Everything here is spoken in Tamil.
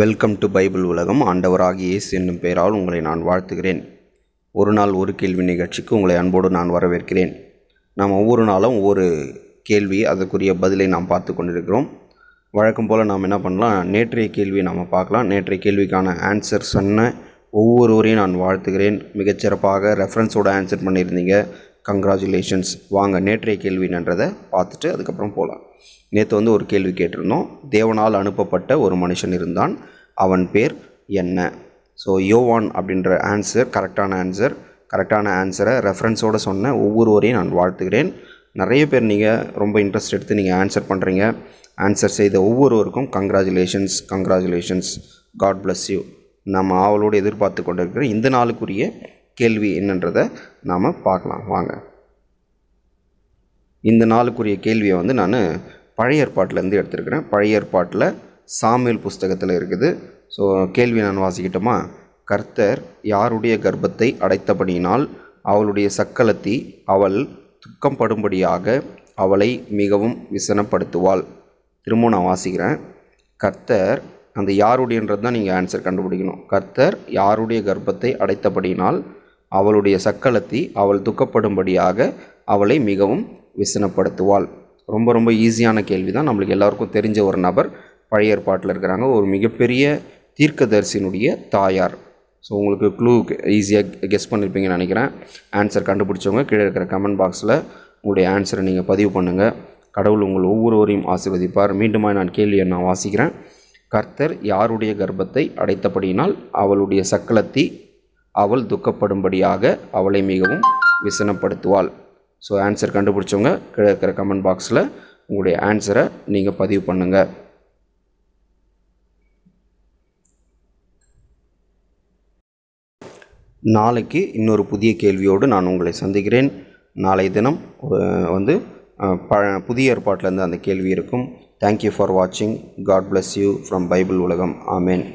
வெல்கம் டு பைபிள் உலகம் ஆண்டவராகி இயேசு என்னும் பெயரால் உங்களை நான் வாழ்த்துகிறேன் ஒரு நாள் ஒரு கேள்வி நிகழ்ச்சிக்கு உங்களை அன்போடு நான் வரவேற்கிறேன் நாம் ஒவ்வொரு நாளும் ஒவ்வொரு கேள்வி அதற்குரிய பதிலை நாம் பார்த்து கொண்டிருக்கிறோம் வழக்கம் போல் நாம் என்ன பண்ணலாம் நேற்றைய கேள்வியை நாம் பார்க்கலாம் நேற்றைய கேள்விக்கான ஆன்சர் சொன்ன ஒவ்வொருவரையும் நான் வாழ்த்துகிறேன் மிகச்சிறப்பாக ரெஃபரன்ஸோடு ஆன்சர் பண்ணியிருந்தீங்க கங்க்ராச்சுலேஷன்ஸ் வாங்க நேற்றைய கேள்வின்றதை பார்த்துட்டு அதுக்கப்புறம் போகலாம் நேற்று வந்து ஒரு கேள்வி கேட்டிருந்தோம் தேவனால் அனுப்பப்பட்ட ஒரு மனுஷன் இருந்தான் அவன் பேர் என்ன ஸோ யோவான் அப்படின்ற ஆன்சர் கரெக்டான ஆன்சர் கரெக்டான ஆன்சரை ரெஃபரன்ஸோடு சொன்ன ஒவ்வொருவரையும் நான் வாழ்த்துகிறேன் நிறைய பேர் நீங்கள் ரொம்ப இன்ட்ரெஸ்ட் எடுத்து நீங்கள் ஆன்சர் பண்ணுறீங்க ஆன்சர் செய்த ஒவ்வொருவருக்கும் congratulations congratulations God bless you நம்ம ஆவலோடு எதிர்பார்த்து கொண்டிருக்கிற இந்த நாளுக்குரிய கேள்வி என்னன்றதை நாம் பார்க்கலாம் வாங்க இந்த நாளுக்குரிய கேள்வியை வந்து நான் பழைய ஏற்பாட்டிலேருந்து எடுத்திருக்கிறேன் பழைய ஏற்பாட்டில் சாமியல் புஸ்தகத்தில் இருக்குது ஸோ கேள்வி நான் வாசிக்கிட்டோமா கர்த்தர் யாருடைய கர்ப்பத்தை அடைத்தபடியினால் அவளுடைய சக்கலத்தை அவள் துக்கப்படும்படியாக அவளை மிகவும் விசனப்படுத்துவாள் திரும்பவும் நான் வாசிக்கிறேன் கர்த்தர் அந்த யாருடையன்றது தான் நீங்கள் ஆன்சர் கண்டுபிடிக்கணும் கர்த்தர் யாருடைய கர்ப்பத்தை அடைத்தபடியினால் அவளுடைய சக்களத்தி அவள் துக்கப்படும்படியாக அவளை மிகவும் விசனப்படுத்துவாள் ரொம்ப ரொம்ப ஈஸியான கேள்வி தான் நம்மளுக்கு எல்லாருக்கும் தெரிஞ்ச ஒரு நபர் பழைய ஏற்பாட்டில் இருக்கிறாங்க ஒரு மிகப்பெரிய தீர்க்கதரிசியினுடைய தாயார் ஸோ உங்களுக்கு க்ளூ ஈஸியாக கெஸ் பண்ணியிருப்பீங்கன்னு நினைக்கிறேன் ஆன்சர் கண்டுபிடிச்சவங்க கீழே இருக்கிற கமெண்ட் பாக்ஸில் உங்களுடைய ஆன்சரை நீங்கள் பதிவு பண்ணுங்கள் கடவுள் உங்கள் ஒவ்வொருவரையும் ஆசிர்வதிப்பார் மீண்டுமாய் நான் கேள்வியை நான் வாசிக்கிறேன் கர்த்தர் யாருடைய கர்ப்பத்தை அடைத்தபடியினால் அவளுடைய சக்கலத்தை அவள் துக்கப்படும்படியாக அவளை மிகவும் விசனப்படுத்துவாள் ஸோ ஆன்சர் கண்டுபிடிச்சவங்க கீழே இருக்கிற கமெண்ட் பாக்ஸில் உங்களுடைய ஆன்சரை நீங்கள் பதிவு பண்ணுங்கள் நாளைக்கு இன்னொரு புதிய கேள்வியோடு நான் உங்களை சந்திக்கிறேன் நாளை தினம் வந்து ப புதிய ஏற்பாட்டிலேருந்து அந்த கேள்வி இருக்கும் தேங்க்யூ ஃபார் வாட்சிங் God bless you from Bible உலகம் ஆமேன்